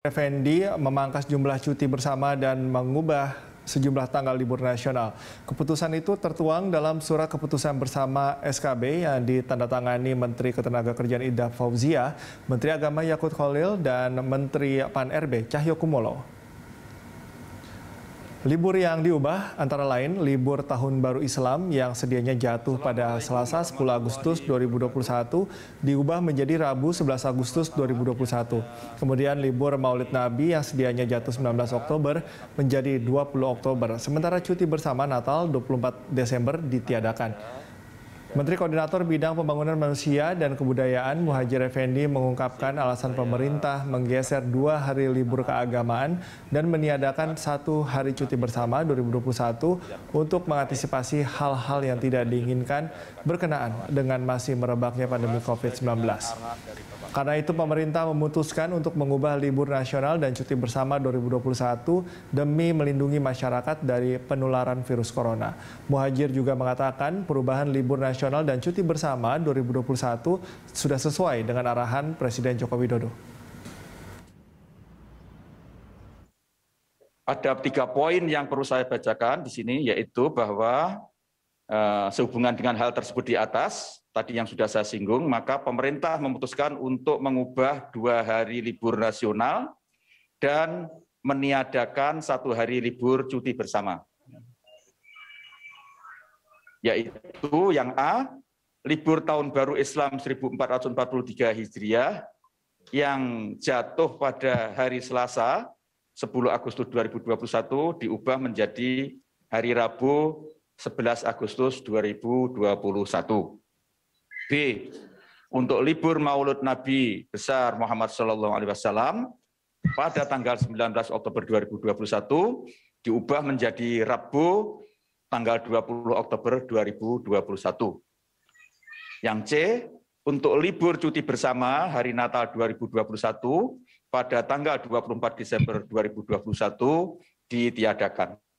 Effendi memangkas jumlah cuti bersama dan mengubah sejumlah tanggal libur nasional. Keputusan itu tertuang dalam surat keputusan bersama SKB yang ditandatangani Menteri Ketenagakerjaan Ida Fauzia, Menteri Agama Yakut Khalil, dan Menteri Pan-RB Cahyokumolo. Libur yang diubah antara lain libur Tahun Baru Islam yang sedianya jatuh pada Selasa 10 Agustus 2021 diubah menjadi Rabu 11 Agustus 2021. Kemudian libur Maulid Nabi yang sedianya jatuh 19 Oktober menjadi 20 Oktober. Sementara cuti bersama Natal 24 Desember ditiadakan. Menteri Koordinator Bidang Pembangunan Manusia dan Kebudayaan Muhajir Effendi mengungkapkan alasan pemerintah menggeser dua hari libur keagamaan dan meniadakan satu hari cuti bersama 2021 untuk mengantisipasi hal-hal yang tidak diinginkan berkenaan dengan masih merebaknya pandemi COVID-19. Karena itu pemerintah memutuskan untuk mengubah libur nasional dan cuti bersama 2021 demi melindungi masyarakat dari penularan virus corona. Muhajir juga mengatakan perubahan libur nasional nasional dan cuti bersama 2021 sudah sesuai dengan arahan Presiden Joko Widodo? Ada tiga poin yang perlu saya bacakan di sini, yaitu bahwa uh, sehubungan dengan hal tersebut di atas, tadi yang sudah saya singgung, maka pemerintah memutuskan untuk mengubah dua hari libur nasional dan meniadakan satu hari libur cuti bersama yaitu yang A, libur tahun baru Islam 1443 Hijriah yang jatuh pada hari Selasa 10 Agustus 2021 diubah menjadi hari Rabu 11 Agustus 2021. B. Untuk libur Maulud Nabi besar Muhammad Shallallahu alaihi wasallam pada tanggal 19 Oktober 2021 diubah menjadi Rabu tanggal 20 Oktober 2021. Yang C, untuk libur cuti bersama hari Natal 2021 pada tanggal 24 Desember 2021 ditiadakan.